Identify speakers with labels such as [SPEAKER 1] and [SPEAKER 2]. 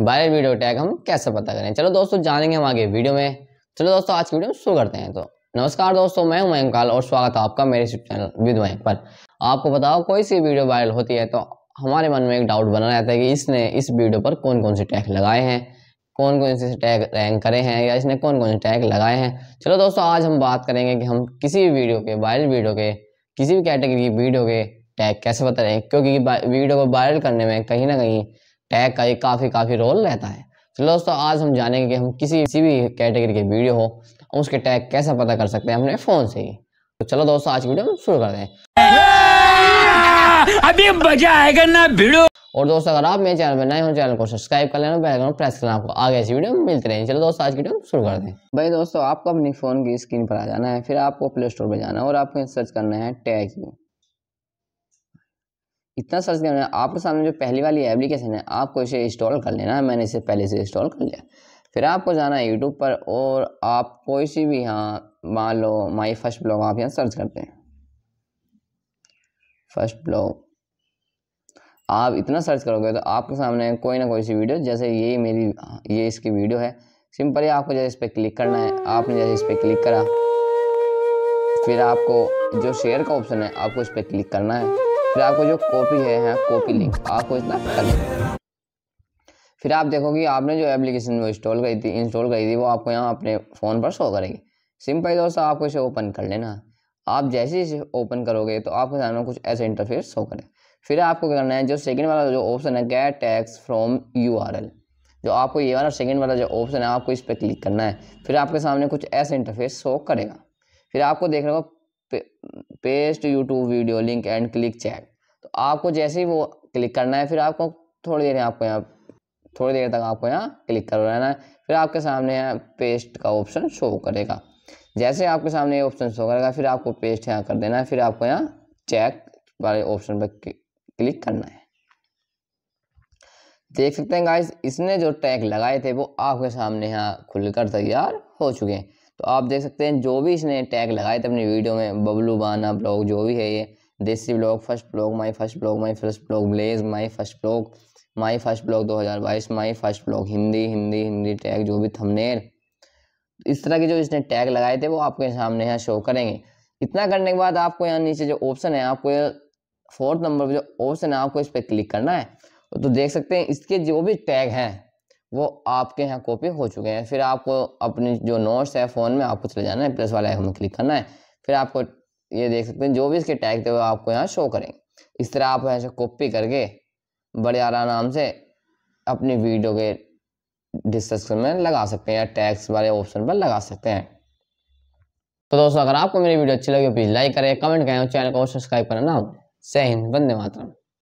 [SPEAKER 1] viral video tag हम कैसे पता करें चलो दोस्तों जानेंगे हम आगे वीडियो में चलो दोस्तों आज की वीडियो में शुरू करते हैं तो नमस्कार दोस्तों मैं हूं मयंकाल और स्वागत है आपका मेरे चैनल विद मयंक पर आपको बताओ कोई सी वीडियो वायरल होती है तो हमारे मन में एक डाउट बना रहता है कि इसने इस वीडियो पर कौन कौन से टैग लगाए हैं कौन कौन से टैग रैंक करे हैं या इसने कौन कौन से टैग लगाए हैं चलो दोस्तों आज हम बात करेंगे कि हम किसी भी वीडियो के वायरल वीडियो के किसी भी कैटेगरी की वीडियो के टैग कैसे पता रहे क्योंकि वीडियो को वायरल करने में कहीं ना कहीं टैग का ये काफ़ी काफ़ी रोल रहता है चलो तो दोस्तों आज हम जानेंगे कि हम किसी किसी भी कैटेगरी के वीडियो हो हम उसके टैग कैसे पता कर सकते हैं अपने फ़ोन से ही तो चलो दोस्तों आज की वीडियो हम शुरू कर दें अभी मजा आएगा ना वीडियो और दोस्तों अगर आप मेरे चैनल पर नए हो चैनल को सब्सक्राइब कर लेना बेल आइकन प्रेस करना आपको आगे ऐसी वीडियो मिलते रहेंगे चलो दोस्तों आज की वीडियो शुरू कर दें भाई दोस्तों आपको अपनी फ़ोन की स्क्रीन पर आ जाना है फिर आपको प्ले स्टोर पर जाना है और आपको सर्च करना है टैग यू इतना सर्च करना है आपके सामने जो पहली वाली एप्लीकेशन है आपको इसे इंस्टॉल कर लेना है मैंने इसे पहले से इंस्टॉल कर लिया फिर आपको जाना है यूट्यूब पर और आप कोई सी भी यहाँ मान लो माई फर्स्ट ब्लॉग आप यहाँ सर्च करते हैं फर्स्ट ब्लॉग आप इतना सर्च करोगे तो आपके सामने कोई ना कोई सी वीडियो जैसे ये मेरी ये इसकी वीडियो है सिंपली आपको जैसे इस पर क्लिक करना है आपने जैसे इस पर क्लिक करा फिर आपको जो शेयर का ऑप्शन है आपको इस पर क्लिक करना है फिर आपको जो कॉपी है, यहाँ कॉपी लिंक आपको इतना कर फिर आप देखोगे आपने जो एप्लीकेशन वो इंस्टॉल करी थी इंस्टॉल करी थी वो आपको यहाँ अपने फ़ोन पर शो करेगी सिंपल दोस्तों आपको इसे ओपन कर लेना आप जैसे इसे ओपन करोगे तो आपके सामने कुछ ऐसे इंटरफेस शो करें फिर आपको क्या करना है जो सेकंड वाला जो ऑप्शन है गैट टैक्स फ्रॉम एल जो आपको ये वाला सेकेंड वाला जो ऑप्शन है आपको इस पर क्लिक करना है फिर आपके सामने कुछ ऐसे इंटरफेस शो करेगा फिर आपको देख रहे हो paste YouTube video link and click check तो आपको जैसे ही वो क्लिक करना है फिर आपको थोड़ी देर आपको यहाँ थोड़ी देर तक आपको यहाँ क्लिक कर रहना है फिर आपके सामने यहाँ पेस्ट का ऑप्शन शो करेगा जैसे आपके सामने ये ऑप्शन शो करेगा फिर आपको पेस्ट यहाँ कर देना है फिर आपको यहाँ चेक वाले ऑप्शन पर क्लिक करना है देख सकते हैं गाइस इसने जो टैग लगाए थे वो आपके सामने यहाँ खुलकर तैयार हो चुके हैं तो आप देख सकते हैं जो भी इसने टैग लगाए थे अपनी वीडियो में बबलू बाना ब्लॉग जो भी है ये desi blog first blog my first blog my first blog blaze my first blog my first blog 2022 my first blog Hindi Hindi Hindi tag जो भी थमनेर तो इस तरह के जो इसने टैग लगाए थे वो आपके सामने यहाँ शो करेंगे इतना करने के बाद आपको यहाँ नीचे जो ऑप्शन है आपको फोर्थ नंबर पर जो ऑप्शन है आपको इस पर क्लिक करना है तो, तो देख सकते हैं इसके जो भी टैग हैं वो आपके यहाँ कॉपी हो चुके हैं फिर आपको अपनी जो नोट्स है फ़ोन में आपको चले जाना है प्लस वाला आइकन में क्लिक करना है फिर आपको ये देख सकते हैं जो भी इसके टैग थे वो आपको यहाँ शो करेंगे इस तरह आप ऐसे कॉपी करके बड़े आराम नाम से अपनी वीडियो के डिस्कशन में लगा सकते हैं या टैक्स वाले ऑप्शन पर लगा सकते हैं तो दोस्तों अगर आपको मेरी वीडियो अच्छी लगी प्लीज़ लाइक करें कमेंट करें और चैनल को सब्सक्राइब करना ना जय हिंद वंदे मातरम